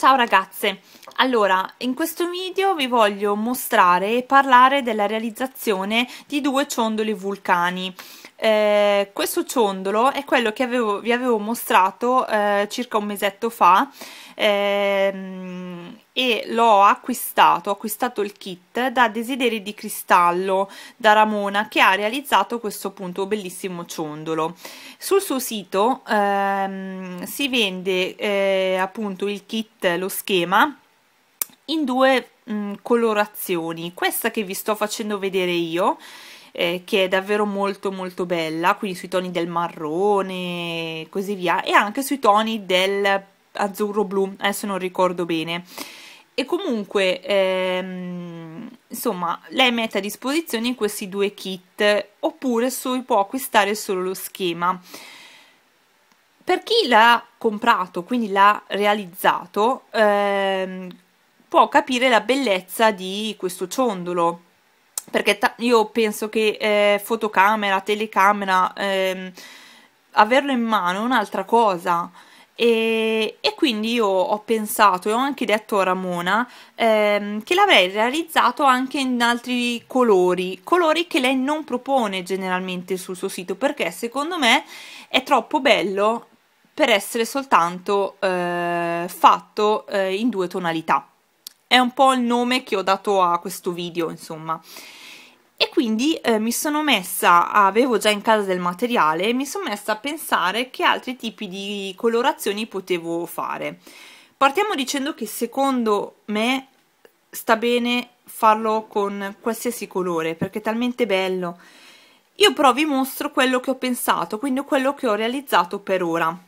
Ciao ragazze, allora in questo video vi voglio mostrare e parlare della realizzazione di due ciondoli vulcani eh, questo ciondolo è quello che avevo, vi avevo mostrato eh, circa un mesetto fa ehm, e l'ho acquistato, ho acquistato il kit da Desideri di Cristallo da Ramona che ha realizzato questo appunto bellissimo ciondolo. Sul suo sito ehm, si vende eh, appunto il kit, lo schema in due mh, colorazioni, questa che vi sto facendo vedere io eh, che è davvero molto molto bella, quindi sui toni del marrone e così via, e anche sui toni del azzurro blu, adesso non ricordo bene. E comunque, ehm, insomma, lei mette a disposizione questi due kit, oppure si può acquistare solo lo schema. Per chi l'ha comprato, quindi l'ha realizzato, ehm, può capire la bellezza di questo ciondolo perché io penso che eh, fotocamera, telecamera, ehm, averlo in mano è un'altra cosa. E, e, quindi io ho pensato e ho anche detto a Ramona ehm, che l'avrei realizzato anche in altri colori, colori che lei non propone generalmente sul suo sito perché secondo me è troppo bello per essere soltanto eh, fatto eh, in due tonalità è un po' il nome che ho dato a questo video, insomma. E quindi eh, mi sono messa, avevo già in casa del materiale, mi sono messa a pensare che altri tipi di colorazioni potevo fare. Partiamo dicendo che secondo me sta bene farlo con qualsiasi colore perché è talmente bello. Io però vi mostro quello che ho pensato, quindi quello che ho realizzato per ora.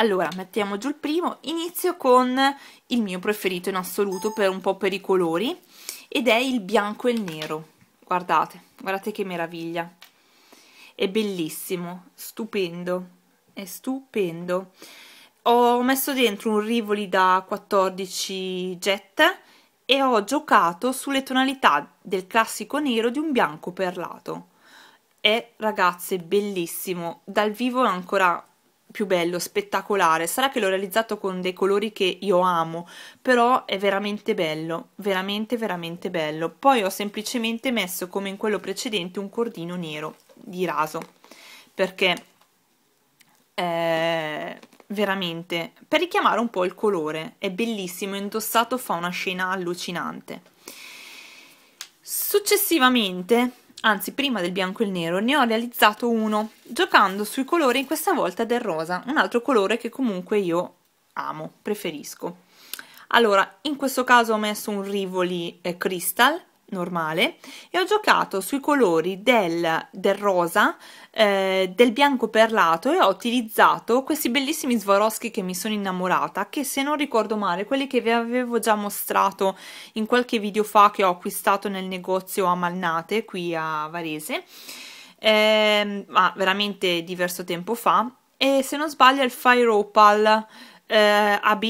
Allora, mettiamo giù il primo, inizio con il mio preferito in assoluto, per un po' per i colori, ed è il bianco e il nero. Guardate, guardate che meraviglia. È bellissimo, stupendo, è stupendo. Ho messo dentro un rivoli da 14 jet e ho giocato sulle tonalità del classico nero di un bianco perlato. È, eh, ragazze, bellissimo. Dal vivo è ancora più bello, spettacolare. Sarà che l'ho realizzato con dei colori che io amo, però è veramente bello, veramente veramente bello. Poi ho semplicemente messo come in quello precedente un cordino nero di raso, perché eh, veramente per richiamare un po' il colore, è bellissimo, indossato fa una scena allucinante. Successivamente anzi prima del bianco e il nero, ne ho realizzato uno, giocando sui colori questa volta del rosa, un altro colore che comunque io amo, preferisco. Allora, in questo caso ho messo un Rivoli eh, Crystal, normale e ho giocato sui colori del, del rosa, eh, del bianco perlato e ho utilizzato questi bellissimi Swarovski che mi sono innamorata che se non ricordo male, quelli che vi avevo già mostrato in qualche video fa che ho acquistato nel negozio a Malnate qui a Varese eh, ma veramente diverso tempo fa e se non sbaglio il Fire Opal eh, AB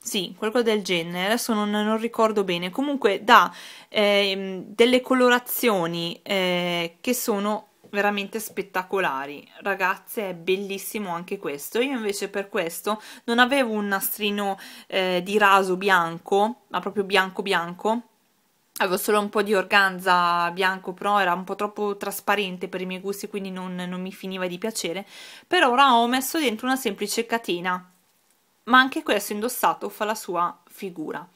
sì, qualcosa del genere, adesso non, non ricordo bene. Comunque dà eh, delle colorazioni eh, che sono veramente spettacolari. Ragazze, è bellissimo anche questo. Io invece per questo non avevo un nastrino eh, di raso bianco, ma proprio bianco bianco, avevo solo un po' di organza bianco però era un po' troppo trasparente per i miei gusti quindi non, non mi finiva di piacere per ora ho messo dentro una semplice catena ma anche questo indossato fa la sua figura.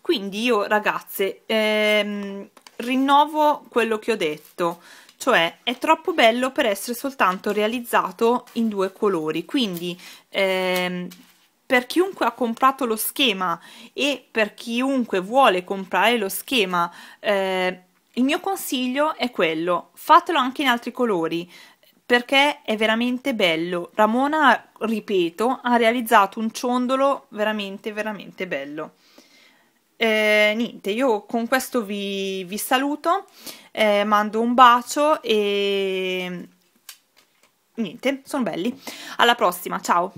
Quindi io ragazze ehm, rinnovo quello che ho detto, cioè è troppo bello per essere soltanto realizzato in due colori, quindi ehm, per chiunque ha comprato lo schema e per chiunque vuole comprare lo schema, eh, il mio consiglio è quello, fatelo anche in altri colori, perché è veramente bello. Ramona, ripeto, ha realizzato un ciondolo veramente, veramente bello. Eh, niente, io con questo vi, vi saluto, eh, mando un bacio e niente, sono belli. Alla prossima, ciao!